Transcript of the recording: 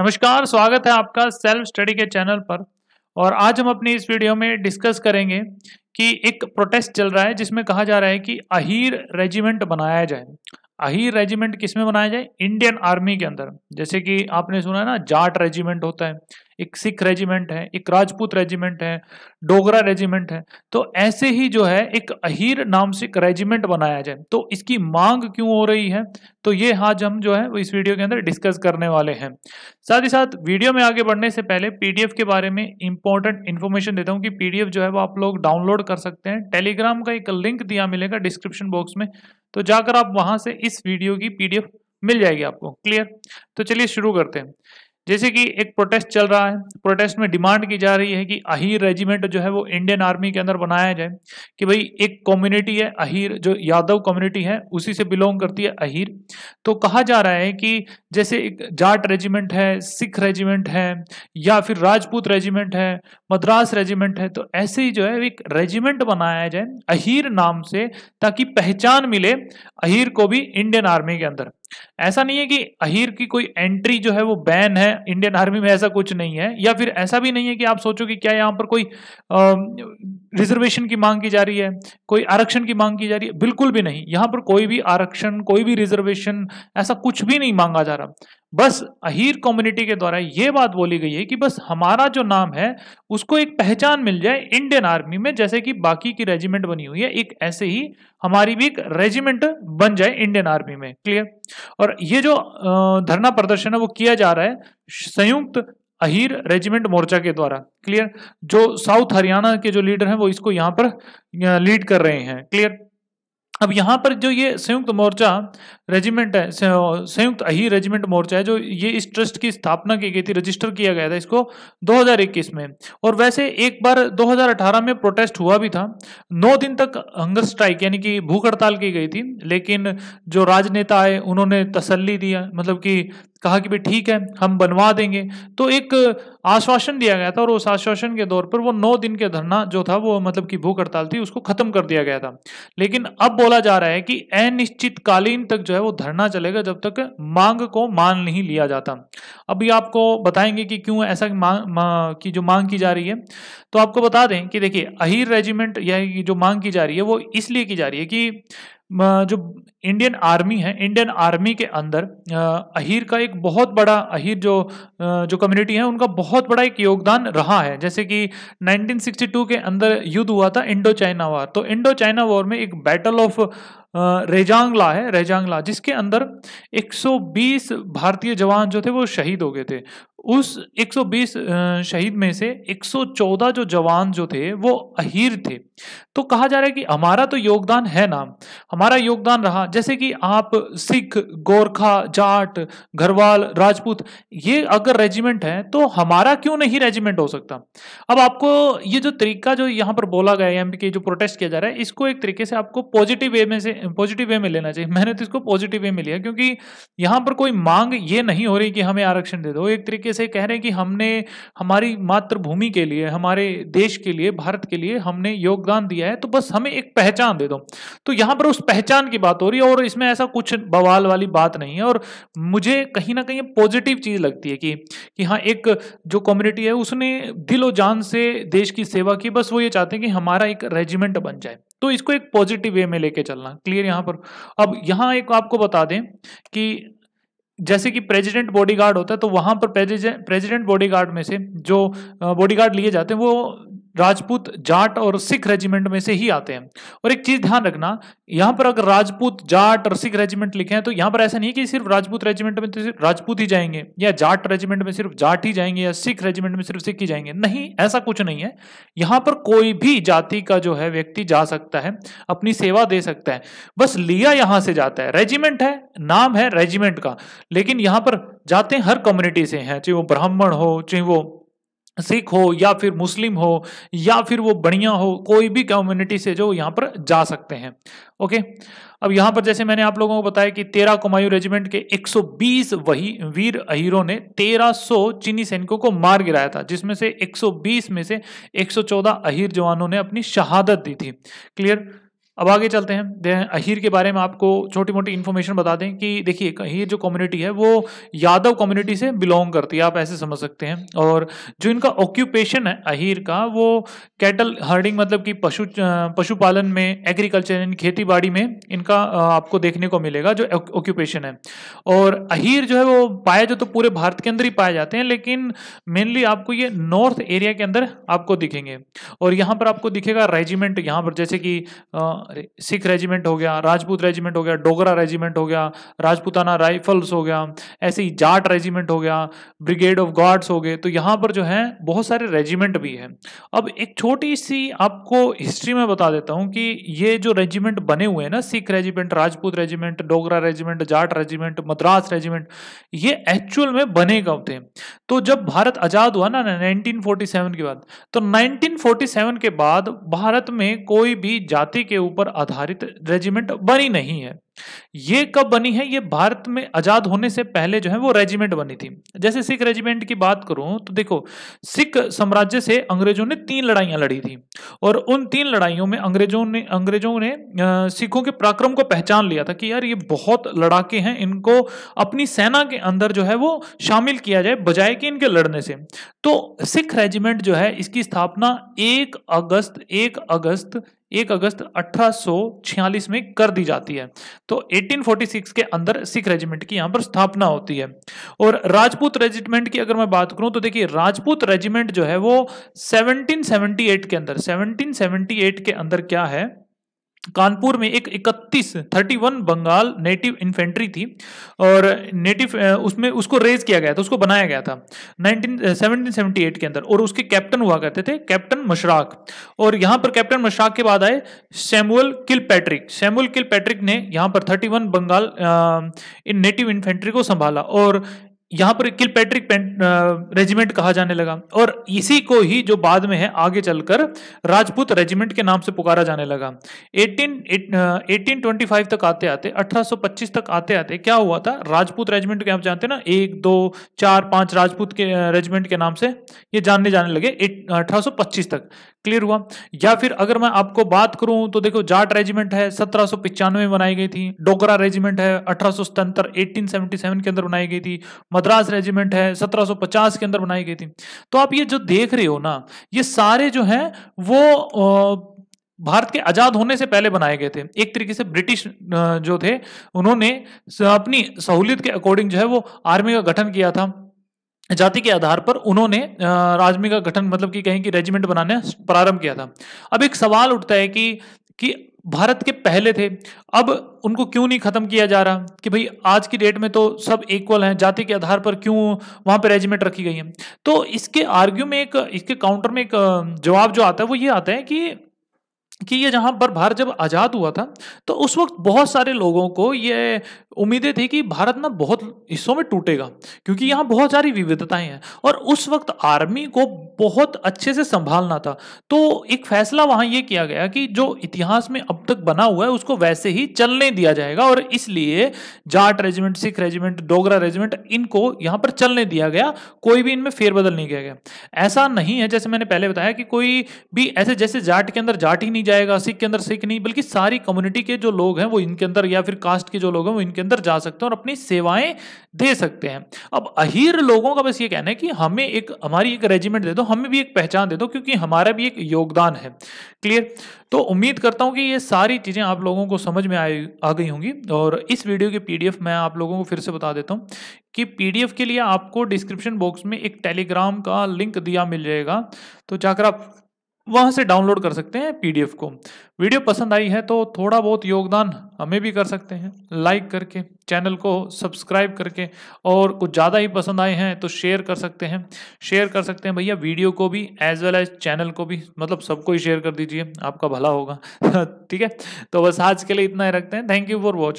नमस्कार स्वागत है आपका सेल्फ स्टडी के चैनल पर और आज हम अपनी इस वीडियो में डिस्कस करेंगे कि एक प्रोटेस्ट चल रहा है जिसमें कहा जा रहा है कि अहीर रेजिमेंट बनाया जाए अहीर रेजिमेंट किसमें बनाया जाए इंडियन आर्मी के अंदर जैसे कि आपने सुना है ना जाट रेजिमेंट होता है एक सिख रेजिमेंट है एक राजपूत रेजिमेंट है डोगरा रेजिमेंट है तो ऐसे ही जो है एक अहीर नाम से एक रेजिमेंट बनाया जाए तो इसकी मांग क्यों हो रही है तो ये आज हम जो है इस वीडियो के अंदर डिस्कस करने वाले हैं साथ ही साथ वीडियो में आगे बढ़ने से पहले पीडीएफ के बारे में इंपॉर्टेंट इन्फॉर्मेशन देता हूँ कि पीडीएफ जो है वो आप लोग डाउनलोड कर सकते हैं टेलीग्राम का एक लिंक दिया मिलेगा डिस्क्रिप्शन बॉक्स में तो जाकर आप वहां से इस वीडियो की पीडीएफ मिल जाएगी आपको क्लियर तो चलिए शुरू करते हैं जैसे कि एक प्रोटेस्ट चल रहा है प्रोटेस्ट में डिमांड की जा रही है कि अहीर रेजिमेंट जो है वो इंडियन आर्मी के अंदर बनाया जाए कि भाई एक कम्युनिटी है अहीर जो यादव कम्युनिटी है उसी से बिलोंग करती है अहीर तो कहा जा रहा है कि जैसे एक जाट रेजिमेंट है सिख रेजिमेंट है या फिर राजपूत रेजिमेंट है मद्रास रेजिमेंट है तो ऐसे ही जो है एक रेजिमेंट बनाया जाए अहीर नाम से ताकि पहचान मिले अहीर को भी इंडियन आर्मी के अंदर ऐसा नहीं है कि अहिर की कोई एंट्री जो है वो बैन है इंडियन आर्मी में ऐसा कुछ नहीं है या फिर ऐसा भी नहीं है कि आप सोचो कि क्या यहाँ पर कोई रिजर्वेशन की मांग की जा रही है कोई आरक्षण की मांग की जा रही है बिल्कुल भी नहीं यहाँ पर कोई भी आरक्षण कोई भी रिजर्वेशन ऐसा कुछ भी नहीं मांगा जा रहा बस अहीर कम्युनिटी के द्वारा ये बात बोली गई है कि बस हमारा जो नाम है उसको एक पहचान मिल जाए इंडियन आर्मी में जैसे कि बाकी की रेजिमेंट बनी हुई है एक ऐसे ही हमारी भी एक रेजिमेंट बन जाए इंडियन आर्मी में क्लियर और ये जो धरना प्रदर्शन है वो किया जा रहा है संयुक्त अहीर रेजिमेंट मोर्चा के द्वारा क्लियर जो साउथ हरियाणा के जो लीडर हैं वो इसको यहाँ पर लीड कर रहे हैं क्लियर अब यहाँ पर जो ये संयुक्त मोर्चा रेजिमेंट है संयुक्त अही रेजिमेंट मोर्चा है जो ये इस ट्रस्ट की स्थापना की गई थी रजिस्टर किया गया था इसको 2021 में और वैसे एक बार 2018 में प्रोटेस्ट हुआ भी था नौ दिन तक हंगर स्ट्राइक यानी कि भूख हड़ताल की गई थी लेकिन जो राजनेता आए उन्होंने तसल्ली दिया मतलब कि कहा कि भाई ठीक है हम बनवा देंगे तो एक आश्वासन दिया गया था और उस आश्वासन के दौर पर वो नौ दिन के धरना जो था वो मतलब कि भूख हड़ताल थी उसको खत्म कर दिया गया था लेकिन अब बोला जा रहा है कि अनिश्चितकालीन तक जो है वो धरना चलेगा जब तक मांग को मान नहीं लिया जाता अभी आपको बताएंगे कि क्यों ऐसा मांग मा, की जो मांग की जा रही है तो आपको बता दें कि देखिए अहिर रेजिमेंट या जो मांग की जा रही है वो इसलिए की जा रही है कि जो इंडियन आर्मी है इंडियन आर्मी के अंदर अहीर का एक बहुत बड़ा अहिर जो जो कम्युनिटी है उनका बहुत बड़ा एक योगदान रहा है जैसे कि 1962 के अंदर युद्ध हुआ था इंडो चाइना वार तो इंडो चाइना वॉर में एक बैटल ऑफ रेजांगला है रेजांगला जिसके अंदर 120 भारतीय जवान जो थे वो शहीद हो गए थे उस 120 शहीद में से 114 जो जवान जो थे वो अहीर थे तो कहा जा रहा है कि हमारा तो योगदान है ना हमारा योगदान रहा जैसे कि आप सिख गोरखा जाट घरवाल राजपूत ये अगर रेजिमेंट है तो हमारा क्यों नहीं रेजिमेंट हो सकता अब आपको ये जो तरीका जो यहाँ पर बोला गया है के जो प्रोटेस्ट किया जा रहा है इसको एक तरीके से आपको पॉजिटिव वे में से पॉजिटिव वे में लेना चाहिए मैंने तो इसको पॉजिटिव वे में लिया क्योंकि यहाँ पर कोई मांग ये नहीं हो रही कि हमें आरक्षण दे दो एक तरीके से कह रहे हैं कि हमने हमारी मातृभूमि के लिए हमारे देश के लिए भारत के लिए हमने योगदान दिया है तो बस हमें एक पहचान दे दो तो यहाँ पर उस पहचान की बात हो रही है और इसमें ऐसा कुछ बवाल वाली बात नहीं है और मुझे कहीं ना कहीं पॉजिटिव चीज़ लगती है कि कि हाँ एक जो कम्युनिटी है उसने दिलो जान से देश की सेवा की बस वो ये चाहते हैं कि हमारा एक रेजिमेंट बन जाए तो इसको एक पॉजिटिव वे में लेके चलना क्लियर यहाँ पर अब यहाँ एक आपको बता दें कि जैसे कि प्रेसिडेंट बॉडीगार्ड होता है तो वहां पर प्रेसिडेंट बॉडीगार्ड में से जो बॉडीगार्ड लिए जाते हैं वो राजपूत जाट और सिख रेजिमेंट में से ही आते हैं और एक चीज ध्यान रखना यहां पर अगर राजपूत जाट और सिख रेजिमेंट लिखे हैं तो यहां पर ऐसा नहीं कि सिर्फ राजपूत रेजिमेंट में तो सिर्फ राजपूत ही जाएंगे या जाट रेजिमेंट में सिर्फ जाट ही जाएंगे या सिख रेजिमेंट में सिर्फ सिख ही जाएंगे नहीं ऐसा कुछ नहीं है यहां पर कोई भी जाति का जो है व्यक्ति जा सकता है अपनी सेवा दे सकता है बस लिया यहां से जाता है रेजिमेंट है नाम है रेजिमेंट का लेकिन यहां पर जाते हर कम्युनिटी से हैं चाहे वो ब्राह्मण हो चाहे वो सिख हो या फिर मुस्लिम हो या फिर वो बढ़िया हो कोई भी कम्युनिटी से जो यहाँ पर जा सकते हैं ओके अब यहाँ पर जैसे मैंने आप लोगों को बताया कि तेरह कुमायूं रेजिमेंट के 120 वही वीर हीरो ने 1300 चीनी सैनिकों को मार गिराया था जिसमें से 120 में से 114 अहीर जवानों ने अपनी शहादत दी थी क्लियर अब आगे चलते हैं अहीर के बारे में आपको छोटी मोटी इन्फॉर्मेशन बता दें कि देखिए अहिर जो कम्युनिटी है वो यादव कम्युनिटी से बिलोंग करती है आप ऐसे समझ सकते हैं और जो इनका ऑक्यूपेशन है अहीर का वो कैटल हर्डिंग मतलब कि पशु पशुपालन में एग्रीकल्चर यानी खेती बाड़ी में इनका आपको देखने को मिलेगा जो ऑक्यूपेशन है और अहीर जो है वो पाए जो तो पूरे भारत के अंदर ही पाए जाते हैं लेकिन मेनली आपको ये नॉर्थ एरिया के अंदर आपको दिखेंगे और यहाँ पर आपको दिखेगा रेजिमेंट यहाँ पर जैसे कि सिख रेजिमेंट हो गया राजपूत रेजिमेंट हो गया डोगरा रेजिमेंट हो गया राजपूताना राइफल्स हो गया ऐसे ही जाट रेजिमेंट हो गया ब्रिगेड ऑफ गार्ड्स हो गए तो यहाँ पर जो है बहुत सारे रेजिमेंट भी हैं अब एक छोटी सी आपको हिस्ट्री में बता देता हूँ कि ये जो रेजिमेंट बने हुए हैं ना Sikh regiment Rajput regiment Dogra regiment Jat regiment Madras regiment ये एक्चुअल में बने कब थे तो जब भारत आज़ाद हुआ ना सेवन के बाद तो सेवन के बाद भारत में कोई भी जाति के ऊपर ऊपर आधारित रेजिमेंट बनी नहीं है ये कब बनी है ये भारत में आज़ाद होने से पहले जो है वो रेजिमेंट बनी थी जैसे सिख रेजिमेंट की बात करूं तो देखो सिख साम्राज्य से अंग्रेजों ने तीन लड़ाइयां लड़ी थी और उन तीन लड़ाइयों में अंग्रेजों ने अंग्रेजों ने सिखों के पराक्रम को पहचान लिया था कि यार ये बहुत लड़ाके हैं इनको अपनी सेना के अंदर जो है वो शामिल किया जाए बजाय कि इनके लड़ने से तो सिख रेजिमेंट जो है इसकी स्थापना एक अगस्त एक अगस्त एक अगस्त 1846 में कर दी जाती है तो 1846 के अंदर सिख रेजिमेंट की यहां पर स्थापना होती है और राजपूत रेजिमेंट की अगर मैं बात करूं तो देखिए राजपूत रेजिमेंट जो है वो 1778 के अंदर 1778 के अंदर क्या है कानपुर में एक 31 31 बंगाल नेटिव इन्फेंट्री थी और नेटिव उसमें उसको रेज किया गया था उसको बनाया गया था 19 1778 के अंदर और उसके कैप्टन हुआ करते थे कैप्टन मशराक और यहाँ पर कैप्टन मशराक के बाद आए Samuel Kilpatrick Samuel Kilpatrick ने यहाँ पर 31 बंगाल इन नेटिव इन्फेंट्री को संभाला और यहां पर किल पैट्रिक रेजिमेंट कहा जाने लगा और इसी को ही जो बाद में है आगे चलकर राजपूत रेजिमेंट के नाम से पुकारा जाने लगा 18 1825 तक आते आते 1825 तक आते आते क्या हुआ था राजपूत रेजिमेंट के आप जानते हैं ना एक दो चार पांच राजपूत के रेजिमेंट के नाम से ये जानने जाने लगे अठारह तक क्लियर हुआ या फिर अगर मैं आपको बात करूं तो देखो जाट रेजिमेंट है सत्रह में बनाई गई थी डोगरा रेजिमेंट है अठारह सौ के अंदर बनाई गई थी मद्रास रेजिमेंट है 1750 के अंदर बनाई गई थी तो आप ये जो देख रहे हो ना ये सारे जो हैं वो भारत के आजाद होने से पहले बनाए गए थे एक तरीके से ब्रिटिश जो थे उन्होंने अपनी सहूलियत के अकॉर्डिंग जो है वो आर्मी का गठन किया था जाति के आधार पर उन्होंने राजमी का गठन मतलब कि कहें कि रेजिमेंट बनाने प्रारंभ किया था अब एक सवाल उठता है कि कि भारत के पहले थे अब उनको क्यों नहीं ख़त्म किया जा रहा कि भाई आज की डेट में तो सब इक्वल हैं जाति के आधार पर क्यों वहाँ पर रेजिमेंट रखी गई है तो इसके आर्ग्यू में एक इसके काउंटर में एक जवाब जो आता है वो ये आता है कि कि ये जहाँ पर भारत जब आज़ाद हुआ था तो उस वक्त बहुत सारे लोगों को ये उम्मीदें थी कि भारत ना बहुत हिस्सों में टूटेगा क्योंकि यहाँ बहुत सारी विविधताएं हैं और उस वक्त आर्मी को बहुत अच्छे से संभालना था तो एक फैसला वहाँ ये किया गया कि जो इतिहास में अब तक बना हुआ है उसको वैसे ही चलने दिया जाएगा और इसलिए Jat regiment Sikh regiment Dogra regiment इनको यहाँ पर चलने दिया गया कोई भी इनमें फेरबदल नहीं किया गया ऐसा नहीं है जैसे मैंने पहले बताया कि कोई भी ऐसे जैसे जाट के अंदर जाट ही नहीं जाएगा सिख के अंदर सिख नहीं बल्कि सारी कम्युनिटी के जो लोग हैं वो इनके अंदर या फिर कास्ट के जो लोग हैं वो इनके अंदर जा सकते हैं और अपनी सेवाएं दे सकते हैं अब अहीर लोगों का बस ये कहना है कि हमें एक हमारी एक रेजिमेंट दे दो हमें भी एक पहचान दे दो क्योंकि हमारा भी एक योगदान है क्लियर तो उम्मीद करता हूं कि ये सारी चीज़ें आप लोगों को समझ में आ, आ गई होंगी और इस वीडियो की पीडीएफ मैं आप लोगों को फिर से बता देता हूं कि पीडीएफ के लिए आपको डिस्क्रिप्शन बॉक्स में एक टेलीग्राम का लिंक दिया मिल जाएगा तो जाकर आप वहाँ से डाउनलोड कर सकते हैं पीडीएफ को वीडियो पसंद आई है तो थोड़ा बहुत योगदान हमें भी कर सकते हैं लाइक करके चैनल को सब्सक्राइब करके और कुछ ज़्यादा ही पसंद आए हैं तो शेयर कर सकते हैं शेयर कर सकते हैं भैया वीडियो को भी एज वेल एज चैनल को भी मतलब सबको ही शेयर कर दीजिए आपका भला होगा ठीक है तो बस आज के लिए इतना ही रखते हैं थैंक यू फॉर वॉचिंग